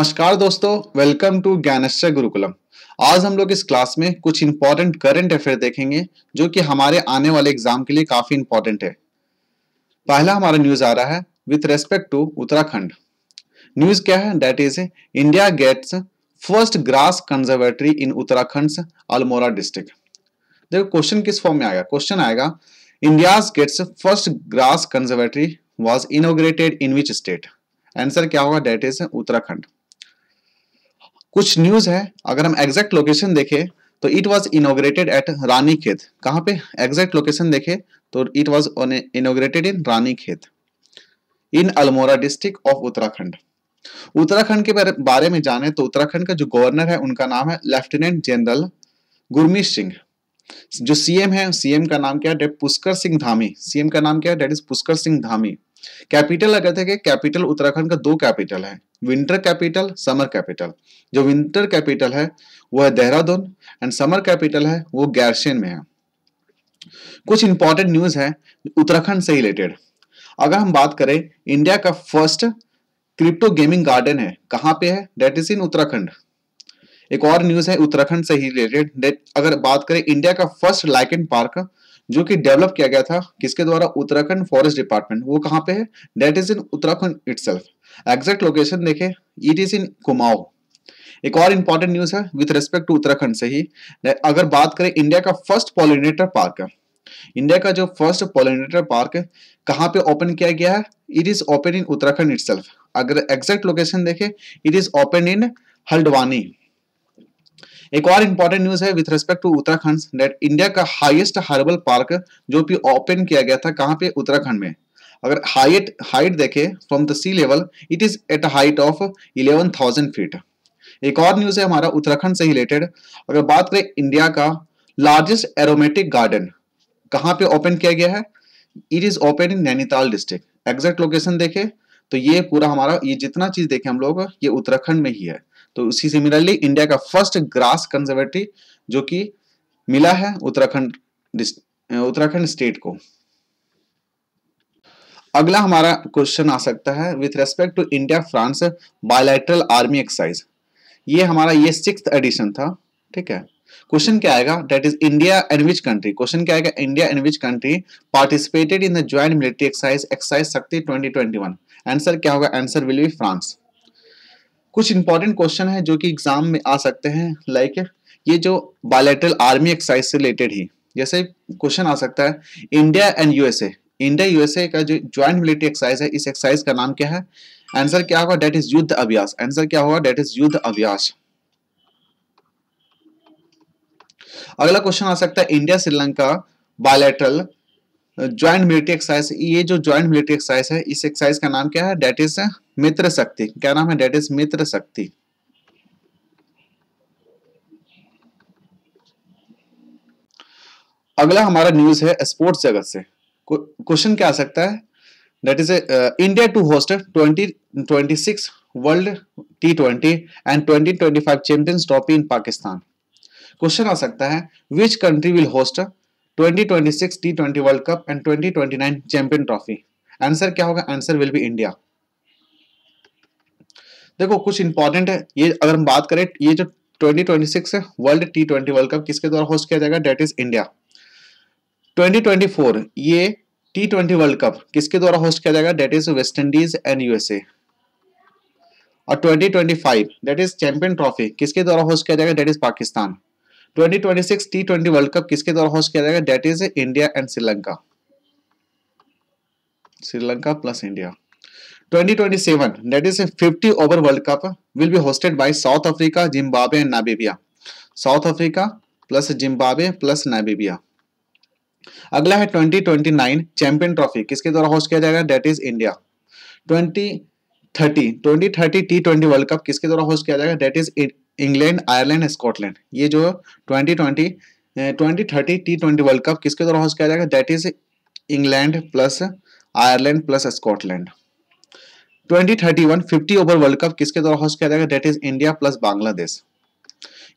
नमस्कार दोस्तों welcome to ज्ञानश्चय Gurukulam आज हम लोग इस क्लास में कुछ इंपॉर्टेंट करंट अफेयर देखेंगे जो कि हमारे आने वाले एग्जाम के लिए काफी इंपॉर्टेंट है पहला हमारा न्यूज आ रहा है with respect to Uttarakhand news क्या है that is India gets first grass conservatory in Uttarakhand Almora district देखो क्वेश्चन किस फॉर्म में आएगा क्वेश्चन आएगा India gets first grass conservatory was inaugurated in which state answer क्या होगा डेट इज उत्तराखंड कुछ न्यूज है अगर हम एग्जैक्ट लोकेशन देखें तो it was inaugurated at Ranikhet कहाँ पे एग्जैक्ट लोकेशन देखें तो it was inaugurated in Ranikhet in Almora district of Uttarakhand Uttarakhand के बारे में जाने तो उत्तराखंड का जो गवर्नर है उनका नाम है लेफ्टिनेंट जनरल गुरमीत सिंह जो सीएम है सीएम का नाम क्या है पुष्कर सिंह धामी सीएम का नाम क्या है that is Pushkar Singh Dhami capital अगर थे कैपिटल उत्तराखंड का दो कैपिटल है विंटर कैपिटल समर कैपिटल जो विंटर कैपिटल है वो है देहरादून एंड समर कैपिटल है वो गैरसेन में है कुछ इंपॉर्टेंट न्यूज है उत्तराखंड से रिलेटेड अगर हम बात करें इंडिया का फर्स्ट क्रिप्टो गेमिंग गार्डन है कहां पे है डेट इज इन उत्तराखंड एक और न्यूज है उत्तराखंड से ही रिलेटेड अगर बात करें इंडिया का फर्स्ट लाइकन पार्क जो कि डेवलप किया गया था किसके द्वारा उत्तराखंड फॉरेस्ट डिपार्टमेंट वो कहाँ पे है that is in Uttarakhand it exact location देखे इट इज इन कुमाऊ एक और इंपॉर्टेंट न्यूज है विथ रेस्पेक्ट टू उत्तराखंड से ही अगर बात करें इंडिया का फर्स्ट पॉलिनेटर पार्क इंडिया का जो फर्स्ट पॉलिनेटर पार्क कहाँ पे ओपन किया गया है it is open in Uttarakhand it अगर एग्जैक्ट लोकेशन देखे it is open in Haldwani एक और इम्पोर्टेंट न्यूज है with respect to Uttarakhand India का हाइएस्ट हर्बल पार्क जो कि ओपन किया गया था कहाँ पे उत्तराखंड में अगर हाइट हाइट देखे from the sea level it is at height of thousand feet एक और न्यूज है हमारा उत्तराखंड से रिलेटेड अगर बात करें इंडिया का लार्जेस्ट एरोमेटिक गार्डन कहाँ पे ओपन किया गया है it is open in Nainital district exact location देखे तो ये पूरा हमारा ये जितना चीज देखे हम लोग ये उत्तराखंड में ही है तो उसी सिमिलरली इंडिया का फर्स्ट ग्रास कंजर्वेटरी जो कि मिला है उत्तराखंड उत्तराखंड स्टेट को अगला हमारा क्वेश्चन आ सकता है with respect to India France bilateral army exercise ये हमारा ये सिक्स एडिशन था ठीक है क्वेश्चन क्या आएगा that is India and which country question क्या आएगा India and which country participated in the joint military exercise exercise Shakti 2021 answer क्या होगा आंसर विल बी फ्रांस कुछ इंपॉर्टेंट क्वेश्चन है जो कि एग्जाम में आ सकते हैं लाइक like, ये जो बायोलेट्रल आर्मी एक्सरसाइज से रिलेटेड ही जैसे क्वेश्चन आ सकता है India and USA India USA का जो ज्वाइंट मिलिट्री एक्सरसाइज है इस एक्सरसाइज का नाम क्या है आंसर क्या होगा डेट इज युद्ध अभ्यास आंसर क्या होगा डेट इज युद्ध अभ्यास अगला क्वेश्चन आ सकता है India Sri Lanka bilateral joint military exercise ये जो ज्वाइंट मिलिट्री एक्सरसाइज है इस एक्सरसाइज का नाम क्या है डेट इज मित्र शक्ति क्या नाम है डेट इज मित्र शक्ति अगला हमारा न्यूज है स्पोर्ट्स जगत से क्वेश्चन क्या आ सकता है that is India to host twenty world T twenty and twenty twenty five champions trophy in Pakistan question आ सकता है which country will host 2026 T world cup and 2029 champion trophy answer क्या होगा आंसर विल बी इंडिया देखो कुछ important है ये अगर हम बात करें ये जो 2026 है world T twenty world cup किसके द्वारा होस्ट किया जाएगा डेट इज इंडिया 2024 ये टी ट्वेंटी वर्ल्ड कप किसके द्वारा होस्ट किया जाएगा that is West Indies and USA और 2025 twenty five that is champion trophy किसके द्वारा होस्ट किया जाएगा that is Pakistan 2026 world cup किसके द्वारा होस्ट किया जाएगा that is India and Sri Lanka Sri Lanka plus India 2027 that is 50 over world cup will be hosted by South Africa Zimbabwe and Namibia South Africa plus Zimbabwe plus Namibia अगला है 2029 champion trophy किसके द्वारा host किया जाएगा that is India 2030 2030 T twenty world cup किसके द्वारा host किया जाएगा that is England Ireland Scotland ये जो twenty twenty twenty thirty T twenty world cup किसके द्वारा होस्ट किया जाएगा that is England plus Ireland plus Scotland 2031 50 over world cup किसके द्वारा होस्ट किया जाएगा that is India plus Bangladesh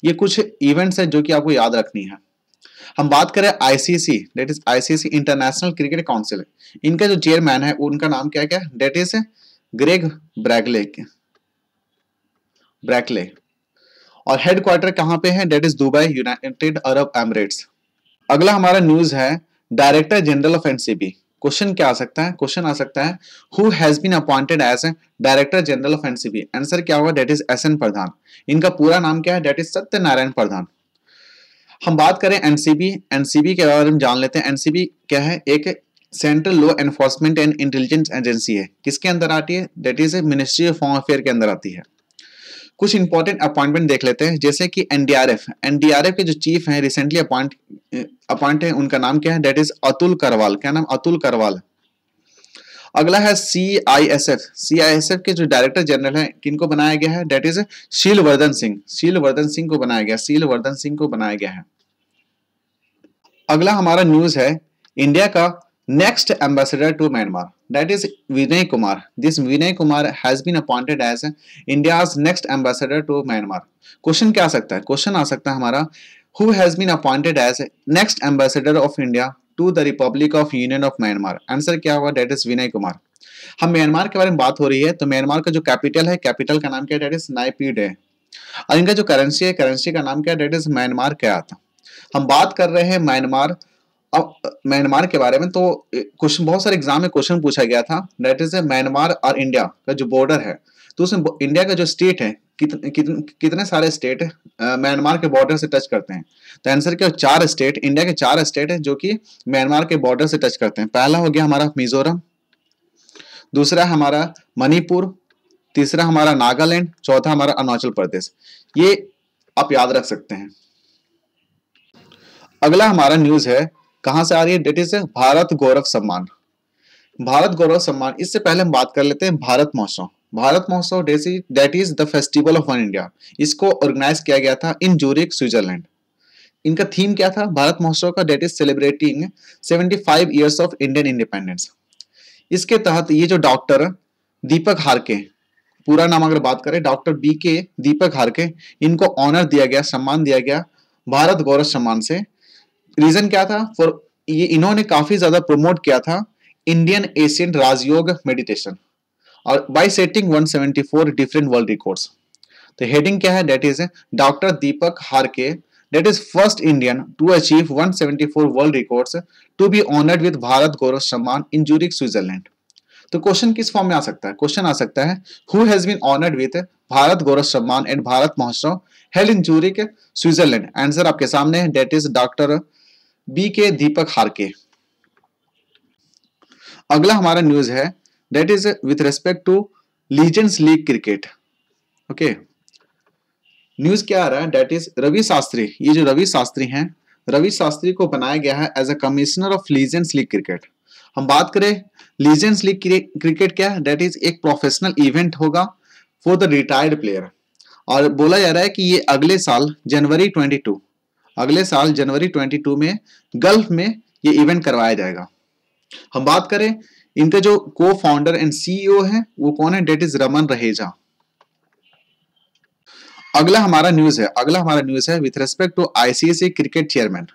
ये कुछ इवेंट्स हैं जो कि आपको याद रखनी है हम बात करें ICC that is ICC international cricket council इनका जो चेयरमैन है उनका नाम क्या क्या that is Greg Barclay Barclay और हेडक्वार्टर कहाँ पे है that is Dubai United Arab Emirates अगला हमारा न्यूज है director general of NCB question क्या आ सकता है क्वेश्चन आ सकता है who has been appointed as a director general of NCB answer क्या होगा डेट इज एस एन प्रधान इनका पूरा नाम क्या है डेट इज सत्यनारायण प्रधान हम बात करें एनसीबी एनसीबी के बारे में जान लेते हैं एनसीबी क्या है एक central law enforcement and intelligence agency है किसके अंदर आती है that is a ministry of foreign affair के अंदर आती है कुछ इंपॉर्टेंट अपॉइंटमेंट देख लेते हैं जैसे कि एनडीआरएफ एनडीआरएफ के जो चीफ हैं रिसेंटली अपॉइंट अपॉइंट है उनका नाम क्या है दैट इज अतुल करवाल क्या नाम अतुल करवाल अगला है सीआईएसएफ सीआईएसएफ के जो डायरेक्टर जनरल है किनको बनाया गया है दैट इज शील वर्धन सिंह शील वर्धन सिंह को बनाया गया शील वर्धन सिंह को बनाया गया है अगला हमारा न्यूज है इंडिया का Next ambassador to Myanmar, that is Vinay Kumar. This Vinay Kumar has been appointed as India's next ambassador to Myanmar. Question क्या आ सकता है Question आ सकता है हमारा Who has been appointed as next ambassador of India to the Republic of Union of Myanmar? Answer क्या हुआ That is Vinay Kumar. हम म्यांमार के बारे में बात हो रही है तो म्यांमार का जो कैपिटल है कैपिटल का नाम क्या है डेट इज नाइपीड है और इनका जो करेंसी है करेंसी का नाम क्या है डेट इज म्यांमार क्या आता हम बात कर रहे हैं म्यांमार अब म्यांमार के बारे में तो क्वेश्चन बहुत सारे एग्जाम में क्वेश्चन पूछा गया था डेट इज म्यांमार और इंडिया का जो बॉर्डर है तो उसमें इंडिया का जो स्टेट है कितने कितने कितने सारे स्टेट म्यांमार के बॉर्डर से टच करते हैं तो आंसर क्या चार स्टेट इंडिया के चार स्टेट है जो कि म्यांमार के बॉर्डर से टच करते हैं पहला हो गया हमारा मिजोरम दूसरा हमारा मणिपुर तीसरा हमारा नागालैंड चौथा हमारा अरुणाचल प्रदेश ये आप याद रख सकते हैं अगला हमारा न्यूज है कहां से आ रही है डेट इज भारत गौरव सम्मान भारत गौरव सम्मान इससे पहले हम बात कर लेते हैं Bharat Mahotsav Bharat Mahotsav that is the festival of one India इसको ऑर्गेनाइज किया गया था इन जूरिक स्विट्जरलैंड इनका थीम क्या था भारत महोत्सव का that is celebrating 75 years of Indian independence इसके तहत ये जो डॉक्टर दीपक हारके पूरा नाम अगर बात करें डॉक्टर बी के दीपक हारके इनको ऑनर दिया गया सम्मान दिया गया भारत गौरव सम्मान से रीजन क्या था फॉर ये इन्होंने काफी ज्यादा प्रमोट किया था इंडियन एशियन राजयोग मेडिटेशन और by setting 174 different world records तो हेडिंग क्या है that is doctor Deepak Harke that is first Indian to achieve 174 world records to be honoured with Bharat Gaurav Samman in Zurich Switzerland तो क्वेश्चन किस फॉर्म में आ सकता है क्वेश्चन आ सकता है who has been honoured with Bharat Gaurav Samman and Bharat Mahotsav held in Zurich Switzerland answer आपके सामने है दैट इज डॉक्टर बी के दीपक हारके अगला हमारा न्यूज है that is with respect to legends league cricket okay news क्या आ रहा है दैट इज रवि शास्त्री ये जो रवि शास्त्री हैं रवि शास्त्री को बनाया गया है as a commissioner of legends league cricket हम बात करें लीजेंड्स लीग क्रिकेट क्या है दैट इज एक प्रोफेशनल इवेंट होगा फॉर द रिटायर्ड प्लेयर और बोला जा रहा है कि ये अगले साल जनवरी 22 अगले साल जनवरी 22 में गल्फ में ये इवेंट करवाया जाएगा हम बात करें इनके जो को फाउंडर एंड सीईओ है वो कौन है डेट इज रमन रहेजा अगला हमारा न्यूज है अगला हमारा न्यूज है with respect to ICC cricket chairman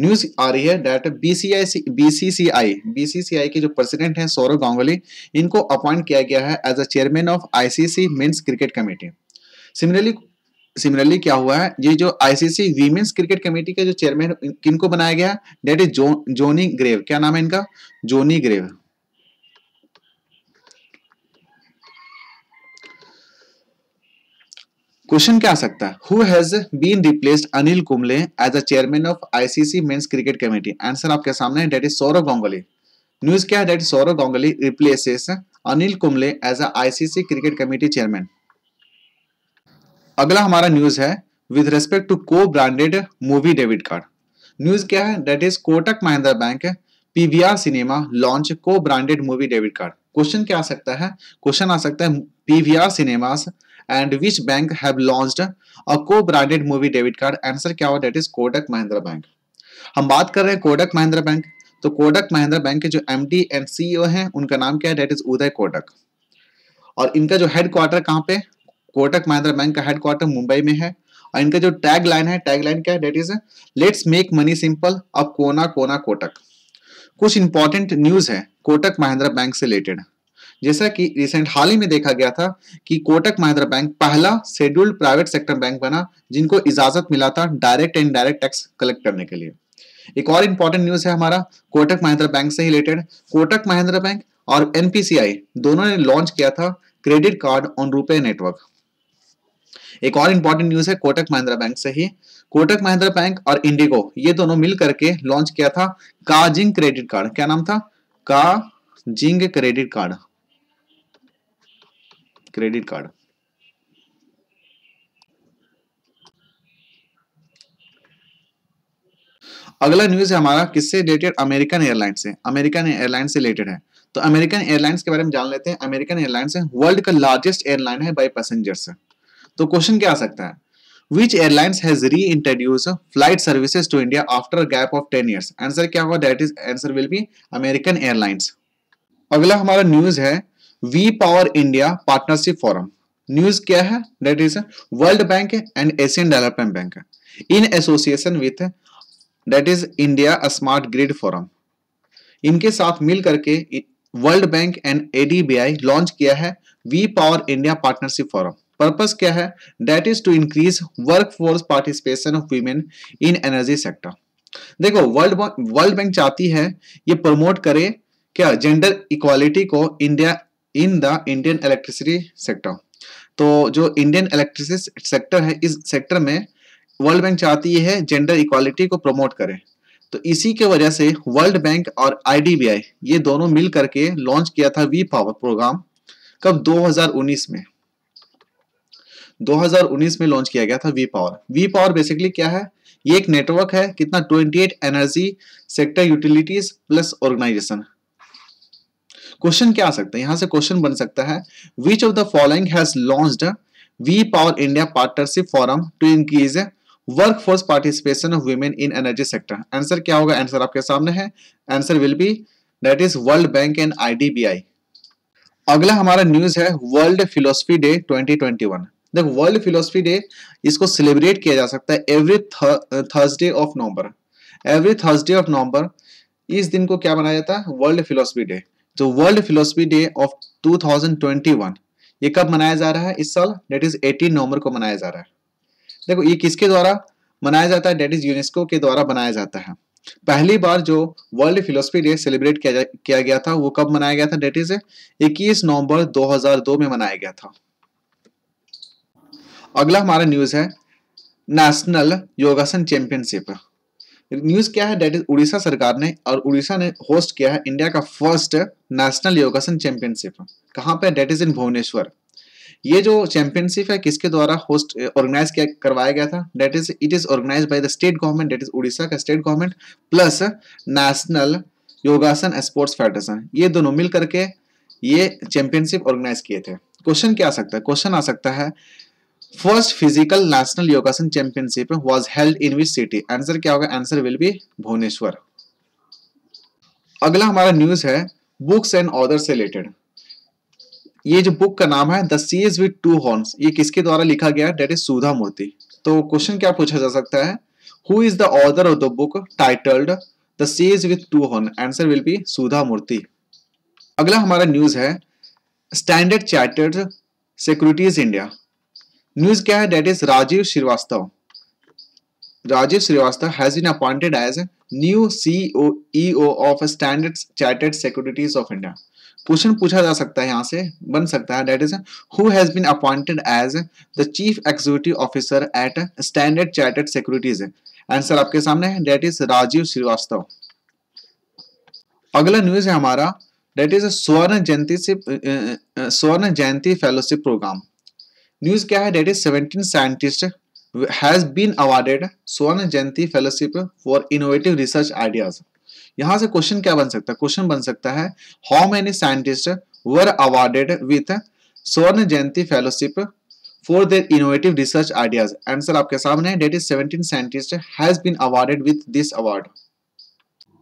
news आ रही है डेट बीसीआई बीसीसीआई बीसीसीआई के जो प्रेसिडेंट हैं सौरव गांगुली इनको अपॉइंट किया गया है as a chairman of ICC men's cricket committee similarly similarly क्या हुआ है ये जो आईसीसी वीमेन्स क्रिकेट कमेटी के जो चेयरमैन किनको बनाया गया डेट इज जोनी ग्रेव क्या नाम है इनका जोनी ग्रेव क्वेश्चन क्या आ सकता है who has been replaced Anil Kumble as a chairman of ICC men's cricket committee answer आपके सामने that is Sourav Ganguly news क्या है that Sourav Ganguly replaces Anil Kumble as a ICC cricket committee chairman अगला हमारा न्यूज है with respect to co branded movie debit card news क्या है that is Kotak Mahindra bank PVR cinema launch co branded movie debit card question क्या आ सकता है क्वेश्चन आ सकता है PVR cinemas and which bank have launched a co branded movie debit card answer क्या हुआ that is Kotak Mahindra bank हम बात कर रहे हैं कोटक महिंद्रा बैंक तो कोटक महिंद्रा बैंक के जो एम डी एंड सीईओ हैं उनका नाम क्या है दैट इज उदय कोटक और इनका जो हेड क्वार्टर कहाँ पे कोटक महिंद्रा बैंक का हेडक्वार्टर मुंबई में है और इनका जो टैग लाइन है टैग लाइन क्या है that is let's make money simple अब कोना कोना कोटक कुछ इंपॉर्टेंट न्यूज है कोटक महिंद्रा बैंक से रिलेटेड जैसा कि रिसेंट हाल ही में देखा गया था कि कोटक महिंद्रा बैंक पहला शेड्यूल्ड प्राइवेट सेक्टर बैंक बना जिनको इजाजत मिला था direct and direct tax collect करने के लिए एक और इंपॉर्टेंट न्यूज है हमारा कोटक महिंद्रा बैंक से रिलेटेड कोटक महिंद्रा बैंक और एनपीसीआई दोनों ने लॉन्च किया था credit card on RuPay network एक और इंपॉर्टेंट न्यूज है कोटक महिंद्रा बैंक से ही कोटक महिंद्रा बैंक और इंडिगो ये दोनों मिल करके लॉन्च किया था काजिंग क्रेडिट कार्ड क्या नाम था kaching credit card credit card अगला न्यूज है हमारा किससे रिलेटेड अमेरिकन एयरलाइन से अमेरिकन एयरलाइन से रिलेटेड है तो अमेरिकन एयरलाइंस के बारे में जान लेते हैं अमेरिकन एयरलाइंस वर्ल्ड का लार्जेस्ट एयरलाइन है बाई पैसेंजर्स तो क्वेश्चन क्या आ सकता है which airlines has reintroduce flight services to India after gap of ten years answer क्या होगा that is answer will be American airlines अगला हमारा न्यूज है we power India partnership forum news क्या है that is world bank and Asian development bank in association with that is India smart grid forum इनके साथ मिल करके world bank and ADBI launch किया है we power India partnership forum purpose क्या है that is to increase work force participation of women in energy sector देखो world world bank चाहती है ये प्रमोट करे क्या जेंडर इक्वालिटी को India in the Indian electricity sector तो जो इंडियन इलेक्ट्रिसिटी सेक्टर है इस सेक्टर में वर्ल्ड बैंक चाहती है जेंडर इक्वालिटी को प्रमोट करे तो इसी के वजह से वर्ल्ड बैंक और आईडीबीआई ये दोनों मिल करके लॉन्च किया था वी पावर प्रोग्राम कब 2019 में 2019 में लॉन्च किया गया था we power we power basically क्या है ये एक नेटवर्क है कितना 28 energy sector utilities plus organisation question क्या आ सकता है यहां से क्वेश्चन बन सकता है which of the following has launch we power India partnership forum to increase work force participation of women in energy sector answer क्या होगा आंसर आपके सामने है answer will be that is world bank and IDBI अगला हमारा news है world philosophy day 2021 देखो world philosophy day इसको सेलिब्रेट किया जा सकता है every Thursday of November every Thursday of November इस दिन को क्या बनाया जाता है वर्ल्ड फिलोसफी डे तो वर्ल्ड फिलोसफी डे ऑफ 2021 ये कब मनाया जा रहा है इस साल डेट इज 18 नवंबर को मनाया जा रहा है देखो ये किसके द्वारा मनाया जाता है डेट इज यूनेस्को के द्वारा बनाया जाता है पहली बार जो वर्ल्ड फिलोसफी डे सेलिब्रेट किया, किया गया था वो कब मनाया गया था डेट इज 21 नवंबर 2002 में मनाया गया था अगला हमारा न्यूज़ है नेशनल योगासन चैंपियनशिप न्यूज़ क्या है डेट इज उड़ीसा सरकार ने और उड़ीसा ने होस्ट किया है इंडिया का फर्स्ट नेशनल योगासन चैंपियनशिप कहाँ पे डेट इज इन भुवनेश्वर ये जो चैंपियनशिप है किसके द्वारा होस्ट ऑर्गेनाइज किया करवाया गया था that is it is organise by the state government that is Orissa का state government plus national Yogasana sports federation ये दोनों मिल करके ये चैंपियनशिप ऑर्गेनाइज किए थे क्वेश्चन क्या आ सकता है क्वेश्चन आ सकता है first physical national Yogasana championship was held in which city answer क्या होगा आंसर विल बी भुवनेश्वर अगला हमारा न्यूज है बुक्स एंड ऑर्डर से रिलेटेड ये जो बुक का नाम है the sage with two horns ये किसके द्वारा लिखा गया है डेट इज सुधा मूर्ति तो क्वेश्चन क्या पूछा जा सकता है who is the author of the book titled the sage with two horn answer will be Sudha Murty अगला हमारा न्यूज है standard chartered securities India news क्या है that is Rajiv Srivastava Rajiv Srivastava has been appointed as new CEO EO of Standard Chartered Securities of India. Question पूछा जा सकता है यहाँ से बन सकता है that is who has been appointed as the chief executive officer at standard chartered securities answer आपके सामने है डेट इज राजीव श्रीवास्तव अगला न्यूज है हमारा डेट इज स्वर्ण जयंती से स्वर्ण जयंती फेलोशिप प्रोग्राम न्यूज़ क्या है that is seventeen scientist has been awarded Swarna Jayanti fellowship for innovative research ideas यहां से क्वेश्चन क्या बन सकता है क्वेश्चन बन सकता है how many scientist were awarded with Swarna Jayanti fellowship for their innovative research ideas answer आपके सामने है that is seventeen scientist has been awarded with this award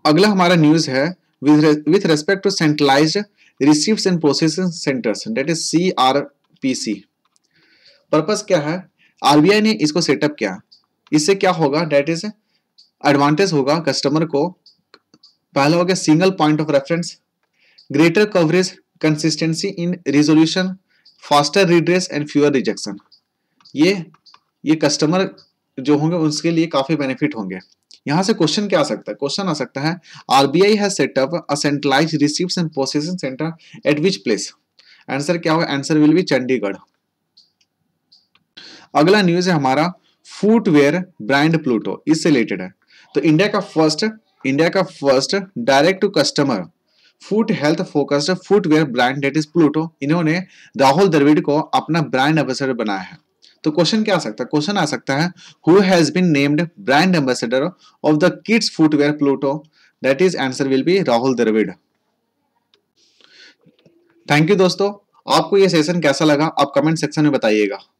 अगला हमारा न्यूज है with respect to centralised receives and processing centres that is C R P C purpose क्या है RBI ने इसको सेटअप किया इससे क्या होगा डेट इज एडवांटेज होगा कस्टमर को पहला हो गया single point of reference greater coverage consistency in resolution faster redress and fewer rejection ये ये कस्टमर जो होंगे उसके लिए काफी बेनिफिट होंगे यहाँ से क्वेश्चन क्या आ सकता है क्वेश्चन आ सकता है आरबीआई है set up a centralised receives and processing centre at which place answer क्या होगा आंसर विल बी चंडीगढ़ अगला न्यूज है हमारा फुटवेयर ब्रांड प्लूटो इससे रिलेटेड है तो इंडिया का फर्स्ट इंडिया का first direct to customer foot health focused footwear brand that is Pluto इन्होंने राहुल द्रविड़ को अपना ब्रांड एम्बेसडर बनाया है तो क्वेश्चन क्या आ सकता है क्वेश्चन आ सकता है who has been named brand ambassador of the kids footwear Pluto that is answer will be Rahul Dravid thank you दोस्तों आपको ये सेशन कैसा लगा आप कमेंट सेक्शन में बताइएगा